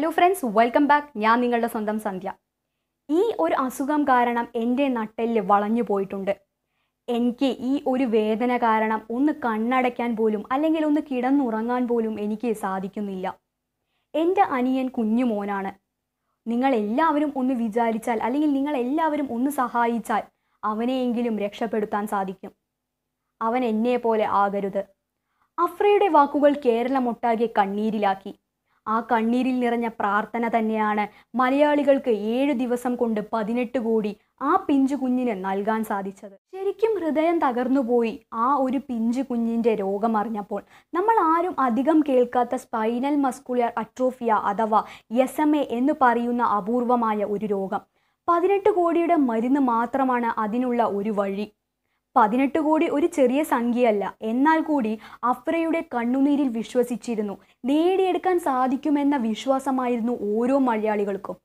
hello friends welcome back ഞാൻ നിങ്ങളുടെ സ്വന്തം സന്ധ്യ ഈ ഒരു അസുഖം കാരണം എൻ്റെ നട്ടെല്ല് വളഞ്ഞു പോയിട്ടുണ്ട് എനിക്ക് ഈ ഒരു വേദന കാരണം ഒന്ന് കണ്ണടയ്ക്കാൻ പോലും അല്ലെങ്കിൽ ഒന്ന് കിടന്നുറങ്ങാൻ പോലും എനിക്ക് സാധിക്കുന്നില്ല എൻ്റെ അനിയൻ കുഞ്ഞു മോനാണ് നിങ്ങൾ എല്ലാവരും ഒന്ന് വിചാരിച്ചാൽ അല്ലെങ്കിൽ നിങ്ങൾ എല്ലാവരും ഒന്ന് സഹായിച്ചാൽ അവനെയെങ്കിലും രക്ഷപ്പെടുത്താൻ സാധിക്കും അവൻ എന്നെ പോലെ ആകരുത് അഫ്രയുടെ വാക്കുകൾ കേരളമൊട്ടാകെ കണ്ണീരിലാക്കി ആ കണ്ണീരിൽ നിറഞ്ഞ പ്രാർത്ഥന തന്നെയാണ് മലയാളികൾക്ക് ഏഴു ദിവസം കൊണ്ട് പതിനെട്ട് കോടി ആ പിഞ്ചു കുഞ്ഞിന് നൽകാൻ സാധിച്ചത് ശരിക്കും ഹൃദയം തകർന്നുപോയി ആ ഒരു പിഞ്ചു കുഞ്ഞിൻ്റെ രോഗമറിഞ്ഞപ്പോൾ നമ്മൾ ആരും അധികം കേൾക്കാത്ത സ്പൈനൽ മസ്കുലർ അട്രോഫിയ അഥവാ എസ് എം എ എന്ന് പറയുന്ന അപൂർവമായ ഒരു രോഗം പതിനെട്ട് കോടിയുടെ മരുന്ന് മാത്രമാണ് അതിനുള്ള ഒരു വഴി പതിനെട്ട് കോടി ഒരു ചെറിയ സംഖ്യയല്ല എന്നാൽ കൂടി അഫ്രയുടെ കണ്ണുനീരിൽ വിശ്വസിച്ചിരുന്നു നേടിയെടുക്കാൻ സാധിക്കുമെന്ന വിശ്വാസമായിരുന്നു ഓരോ മലയാളികൾക്കും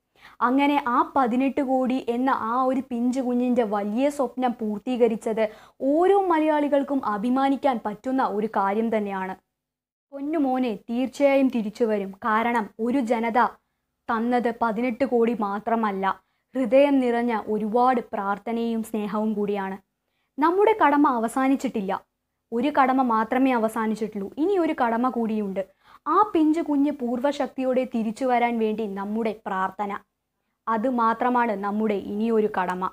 അങ്ങനെ ആ പതിനെട്ട് കോടി എന്ന ആ ഒരു പിഞ്ചു കുഞ്ഞിൻ്റെ വലിയ സ്വപ്നം പൂർത്തീകരിച്ചത് ഓരോ മലയാളികൾക്കും അഭിമാനിക്കാൻ പറ്റുന്ന ഒരു കാര്യം തന്നെയാണ് പൊന്നുമോനെ തീർച്ചയായും തിരിച്ചു വരും കാരണം ഒരു ജനത തന്നത് പതിനെട്ട് കോടി മാത്രമല്ല ഹൃദയം നിറഞ്ഞ ഒരുപാട് പ്രാർത്ഥനയും സ്നേഹവും കൂടിയാണ് നമ്മുടെ കടമ അവസാനിച്ചിട്ടില്ല ഒരു കടമ മാത്രമേ അവസാനിച്ചിട്ടുള്ളൂ ഇനി ഒരു കടമ കൂടിയുണ്ട് ആ പിഞ്ചു കുഞ്ഞ് പൂർവ്വശക്തിയോടെ തിരിച്ചു വരാൻ വേണ്ടി നമ്മുടെ പ്രാർത്ഥന അത് മാത്രമാണ് നമ്മുടെ ഇനിയൊരു കടമ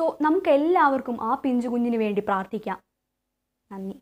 സോ നമുക്ക് ആ പിഞ്ചു കുഞ്ഞിന് വേണ്ടി പ്രാർത്ഥിക്കാം നന്ദി